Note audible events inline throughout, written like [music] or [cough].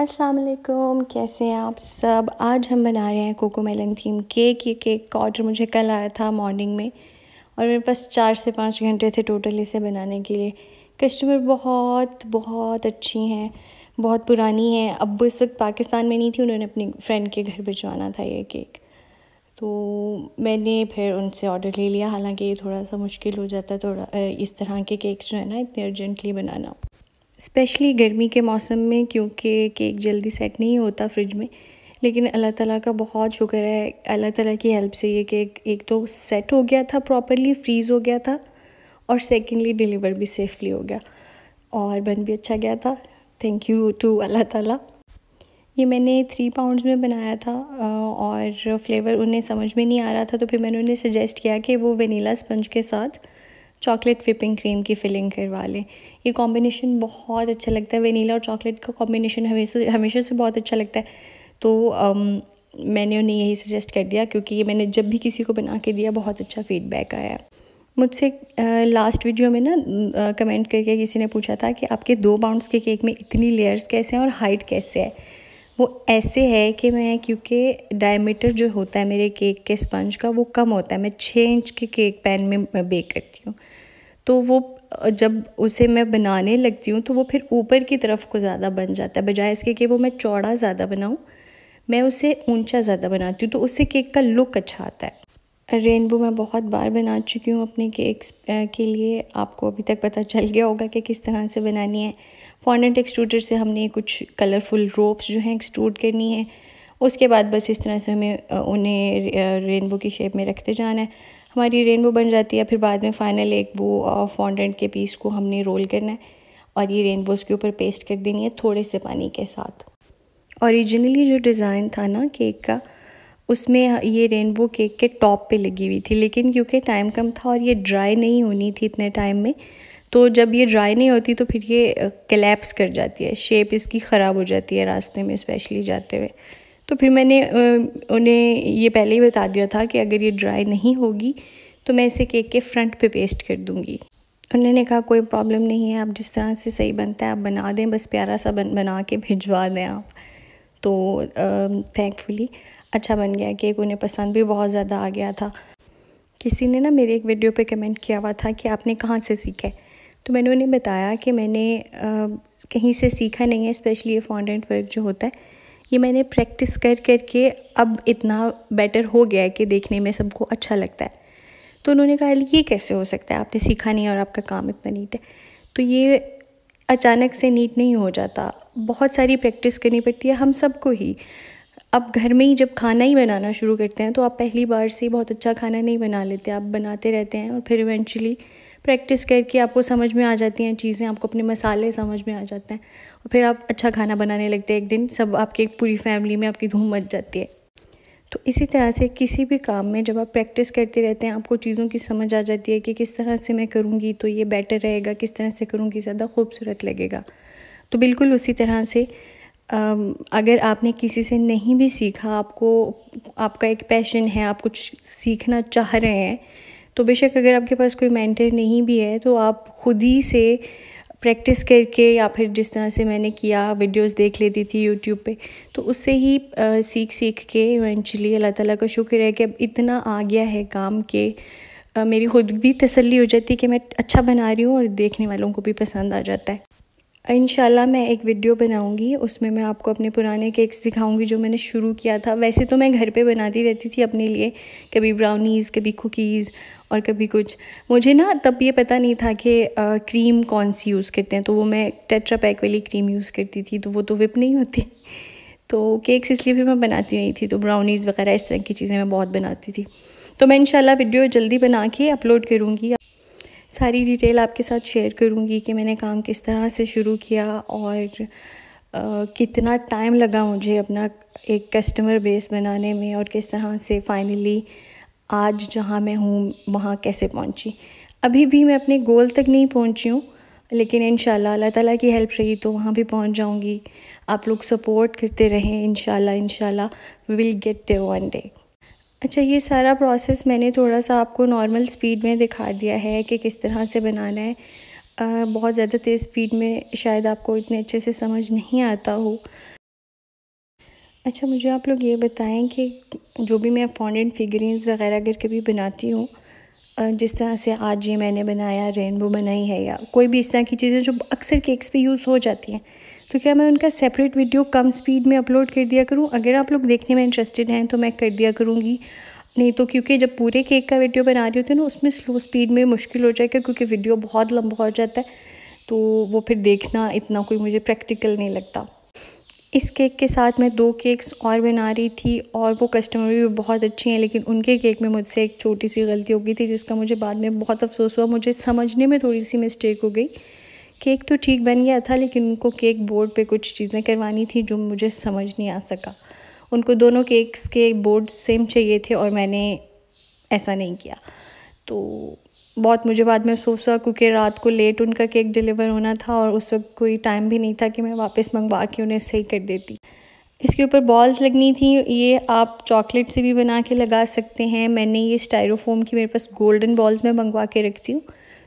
अस्सलाम वालेकुम कैसे हैं आप सब आज हम बना रहे हैं कोको मेलन थीम केक ये केक का ऑर्डर मुझे कल आया था मॉर्निंग में और मेरे पास चार से पाँच घंटे थे टोटल इसे बनाने के लिए कस्टमर बहुत बहुत अच्छी हैं बहुत पुरानी हैं अब वो इस वक्त पाकिस्तान में नहीं थी उन्होंने अपनी फ्रेंड के घर भिजवाना था ये केक तो मैंने फिर उनसे ऑर्डर ले लिया हालांकि ये थोड़ा सा मुश्किल हो जाता है थोड़ा इस तरह के केक्स जो है ना इतने अर्जेंटली बनाना स्पेशली गर्मी के मौसम में क्योंकि केक जल्दी सेट नहीं होता फ्रिज में लेकिन अल्लाह ताला का बहुत शुक्र है अल्लाह ताला की हेल्प से ये केक एक तो सेट हो गया था प्रॉपरली फ्रीज़ हो गया था और सेकेंडली डिलीवर भी सेफली हो गया और बन भी अच्छा गया था थैंक यू टू अल्लाह ताला ये मैंने थ्री पाउंड्स में बनाया था और फ्लेवर उन्हें समझ में नहीं आ रहा था तो फिर मैंने उन्हें सजेस्ट किया कि वो वनीला स्पंज के साथ चॉकलेट विपिंग क्रीम की फिलिंग करवा लें ये कॉम्बिनेशन बहुत अच्छा लगता है वनीला और चॉकलेट का कॉम्बिनेशन हमेशा हमेशा से बहुत अच्छा लगता है तो अम, um, मैंने उन्हें यही सजेस्ट कर दिया क्योंकि ये मैंने जब भी किसी को बना के दिया बहुत अच्छा फीडबैक आया है मुझसे लास्ट वीडियो में ना कमेंट करके किसी ने पूछा था कि आपके दो बाउंड्स के केक में इतनी लेयर्स कैसे हैं और हाइट कैसे है वो ऐसे है कि मैं क्योंकि डायमीटर जो होता है मेरे केक के स्पंज का वो कम होता है मैं छः इंच के केक पैन में बेक करती हूँ तो वो जब उसे मैं बनाने लगती हूँ तो वो फिर ऊपर की तरफ को ज़्यादा बन जाता है बजाय इसके कि वो मैं चौड़ा ज़्यादा बनाऊँ मैं उसे ऊंचा ज़्यादा बनाती हूँ तो उससे केक का लुक अच्छा आता है रेनबो मैं बहुत बार बना चुकी हूँ अपने केक्स के लिए आपको अभी तक पता चल गया होगा कि किस तरह से बनानी है फॉन्डेंट एक्सट्रूडर से हमने कुछ कलरफुल रोप्स जो हैं एक्सट्रूड करनी है उसके बाद बस इस तरह से हमें उन्हें रेनबो की शेप में रखते जाना है हमारी रेनबो बन जाती है फिर बाद में फाइनल एक वो फॉन्डेंट के पीस को हमने रोल करना है और ये रेनबोज़ के ऊपर पेस्ट कर देनी है थोड़े से पानी के साथ औरिजिनली जो डिज़ाइन था ना केक का उसमें ये रेनबो केक के टॉप पे लगी हुई थी लेकिन क्योंकि टाइम कम था और ये ड्राई नहीं होनी थी इतने टाइम में तो जब ये ड्राई नहीं होती तो फिर ये कलेप्स कर जाती है शेप इसकी ख़राब हो जाती है रास्ते में स्पेशली जाते हुए तो फिर मैंने उन्हें ये पहले ही बता दिया था कि अगर ये ड्राई नहीं होगी तो मैं इसे केक के फ्रंट पे पेस्ट कर दूँगी उन्होंने कहा कोई प्रॉब्लम नहीं है आप जिस तरह से सही बनता है आप बना दें बस प्यारा सा बन बना के भिजवा दें आप तो थैंकफुली अच्छा बन गया केक उन्हें पसंद भी बहुत ज़्यादा आ गया था किसी ने ना मेरे एक वीडियो पे कमेंट किया हुआ था कि आपने कहाँ से सीखा है तो मैंने उन्हें बताया कि मैंने आ, कहीं से सीखा नहीं है स्पेशली ये फॉन्डेंट वर्क जो होता है ये मैंने प्रैक्टिस कर कर के अब इतना बेटर हो गया है कि देखने में सबको अच्छा लगता है तो उन्होंने कहा ये कैसे हो सकता है आपने सीखा नहीं और आपका काम इतना नीट है तो ये अचानक से नीट नहीं हो जाता बहुत सारी प्रैक्टिस करनी पड़ती है हम सबको ही अब घर में ही जब खाना ही बनाना शुरू करते हैं तो आप पहली बार से बहुत अच्छा खाना नहीं बना लेते आप बनाते रहते हैं और फिर इवेंचुअली प्रैक्टिस करके आपको समझ में आ जाती हैं चीज़ें आपको अपने मसाले समझ में आ जाते हैं और फिर आप अच्छा खाना बनाने लगते हैं एक दिन सब आपकी पूरी फैमिली में आपकी धूम मच जाती है तो इसी तरह से किसी भी काम में जब आप प्रैक्टिस करते रहते हैं आपको चीज़ों की समझ आ जाती है कि किस तरह से मैं करूँगी तो ये बेटर रहेगा किस तरह से करूँगी ज़्यादा खूबसूरत लगेगा तो बिल्कुल उसी तरह से अगर आपने किसी से नहीं भी सीखा आपको आपका एक पैशन है आप कुछ सीखना चाह रहे हैं तो बेशक अगर आपके पास कोई मेंटर नहीं भी है तो आप खुद ही से प्रैक्टिस करके या फिर जिस तरह से मैंने किया वीडियोस देख लेती थी यूट्यूब पे तो उससे ही आ, सीख सीख के इवेंचुअली अल्लाह ताला का शुक्र है कि अब इतना आ गया है काम के आ, मेरी खुद भी तसल्ली हो जाती है कि मैं अच्छा बना रही हूँ और देखने वालों को भी पसंद आ जाता है इन मैं एक वीडियो बनाऊंगी उसमें मैं आपको अपने पुराने केक्स दिखाऊंगी जो मैंने शुरू किया था वैसे तो मैं घर पे बनाती रहती थी अपने लिए कभी ब्राउनीज़ कभी कुकीज़ और कभी कुछ मुझे ना तब ये पता नहीं था कि क्रीम कौन सी यूज़ करते हैं तो वो मैं टेट्रा पैक वाली क्रीम यूज़ करती थी तो वो तो विप नहीं होती [laughs] तो केक्स इसलिए फिर मैं बनाती नहीं थी तो ब्राउनीज़ वगैरह इस तरह की चीज़ें मैं बहुत बनाती थी तो मैं इंशाल्लाह वीडियो जल्दी बना के अपलोड करूँगी सारी डिटेल आपके साथ शेयर करूँगी कि मैंने काम किस तरह से शुरू किया और आ, कितना टाइम लगा मुझे अपना एक कस्टमर बेस बनाने में और किस तरह से फाइनली आज जहाँ मैं हूँ वहाँ कैसे पहुँची अभी भी मैं अपने गोल तक नहीं पहुँची हूँ लेकिन इन अल्लाह ताला की हेल्प रही तो वहाँ भी पहुँच जाऊँगी आप लोग सपोर्ट करते रहें in in we will get there one day अच्छा ये सारा प्रोसेस मैंने थोड़ा सा आपको नॉर्मल स्पीड में दिखा दिया है कि किस तरह से बनाना है आ, बहुत ज़्यादा तेज़ स्पीड में शायद आपको इतने अच्छे से समझ नहीं आता हो अच्छा मुझे आप लोग ये बताएं कि जो भी मैं फॉन्डेंट फिगरीन्स वगैरह अगर कभी बनाती हूँ जिस तरह से आज ये मैंने बनाया रेनबो बनाई है या कोई भी इस तरह की चीज़ें जो अक्सर केक्स पे यूज़ हो जाती हैं तो क्या मैं उनका सेपरेट वीडियो कम स्पीड में अपलोड कर दिया करूँ अगर आप लोग देखने में इंटरेस्टेड हैं तो मैं कर दिया करूँगी नहीं तो क्योंकि जब पूरे केक का वीडियो बना रही होती है ना उसमें स्लो स्पीड में मुश्किल हो जाएगा क्योंकि वीडियो बहुत लंबा हो जाता है तो वो फिर देखना इतना कोई मुझे प्रैक्टिकल नहीं लगता इस केक के साथ मैं दो केक्स और बना रही थी और वो कस्टमर भी बहुत अच्छी हैं लेकिन उनके केक में मुझसे एक छोटी सी गलती हो गई थी जिसका मुझे बाद में बहुत अफसोस हुआ मुझे समझने में थोड़ी सी मिस्टेक हो गई केक तो ठीक बन गया था लेकिन उनको केक बोर्ड पे कुछ चीज़ें करवानी थी जो मुझे समझ नहीं आ सका उनको दोनों केक्स के बोर्ड सेम चाहिए थे और मैंने ऐसा नहीं किया तो बहुत मुझे बाद में अफसोस हुआ क्योंकि रात को लेट उनका केक डिलीवर होना था और उस वक्त कोई टाइम भी नहीं था कि मैं वापस मंगवा के उन्हें सही कर देती इसके ऊपर बॉल्स लगनी थी ये आप चॉकलेट से भी बना के लगा सकते हैं मैंने ये स्टायरोफोम की मेरे पास गोल्डन बॉल्स में मंगवा के रखती हूँ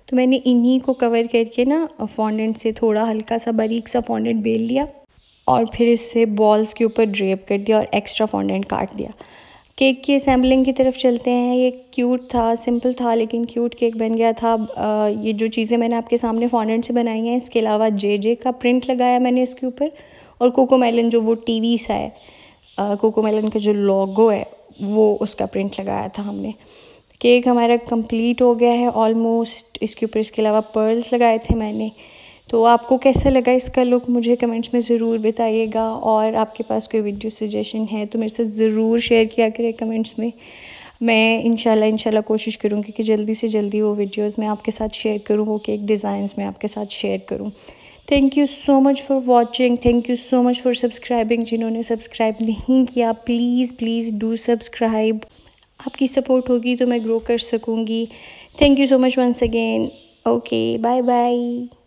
तो मैंने इन्हीं को कवर करके ना फॉन्डेंट से थोड़ा हल्का सा बारीक सा फॉन्डेंट बेल लिया और फिर इसे बॉल्स के ऊपर ड्रेप कर दिया और एक्स्ट्रा फॉन्डेंट काट दिया केक की असेंबलिंग की तरफ चलते हैं ये क्यूट था सिंपल था लेकिन क्यूट केक बन गया था आ, ये जो चीज़ें मैंने आपके सामने फॉन्डेंट से बनाई हैं इसके अलावा जे जे का प्रिंट लगाया मैंने इसके ऊपर और कोको मेलन जो वो टी वी सा है कोको मेलन का जो लॉगो है वो उसका प्रिंट लगाया था हमने केक हमारा कंप्लीट हो गया है ऑलमोस्ट इसके ऊपर इसके अलावा पर्ल्स लगाए थे मैंने तो आपको कैसा लगा इसका लुक मुझे कमेंट्स में ज़रूर बताइएगा और आपके पास कोई वीडियो सजेशन है तो मेरे साथ ज़रूर शेयर किया करें कमेंट्स में मैं इनशाला इनशाला कोशिश करूँगी कि जल्दी से जल्दी वो वीडियोस मैं आपके साथ शेयर करूँ वो केक डिज़ाइंस मैं आपके साथ शेयर करूँ thank you so much for watching thank you so much for subscribing जिन्होंने सब्सक्राइब नहीं किया प्लीज़ प्लीज़ डू सब्सक्राइब आपकी सपोर्ट होगी तो मैं ग्रो कर सकूँगी thank you so much once again okay bye bye